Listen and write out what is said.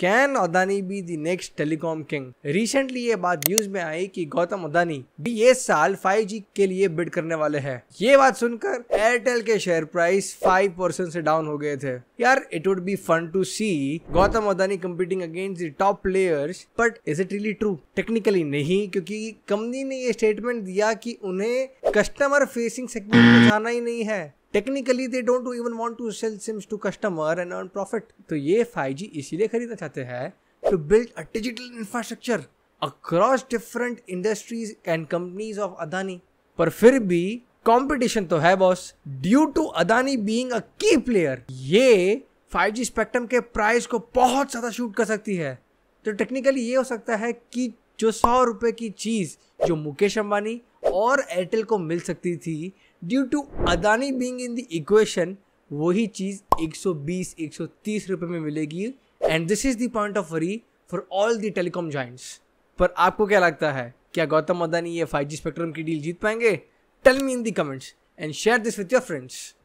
can Adani be the next telecom king recently ये बात news में आई कि गौतम अदानी भी ये साल 5G के लिए बिड करने वाले हैं ये बात सुनकर एयरटेल के शेयर प्राइस 5 परसेंट से डाउन हो गए थे यार it would be fun to see Gautam Adani competing against the top players but is it really true technically नहीं क्योंकि कंपनी ने ये स्टेटमेंट दिया कि उन्हें कस्टमर फेसिंग सेगमेंट में जाना ही नहीं है technically they don't even want to sell sims to customer and earn profit तो ये 5G इसीलिए खरीदना चाहते हैं to build a digital infrastructure across different industries and companies of Adani पर फिर भी कंपटीशन तो है boss due to Adani being a key player ये 5G स्पेक्ट्रम के प्राइस को बहुत ज़्यादा शूट कर सकती है तो टेक्निकली ये हो सकता है कि जो सौ रुपए की चीज़ जो मुकेश अंबानी और एयरटेल को मिल सकती थी due to Adani being in the equation वही चीज़ 120 130 रुपए में मिलेगी and this is the point of worry for all the telecom giants पर आपको क्या लगता है क्या गौतम अदानी ये फाइव जी स्पेक्ट्रम की डील जीत पाएंगे tell me in the comments and share this with your friends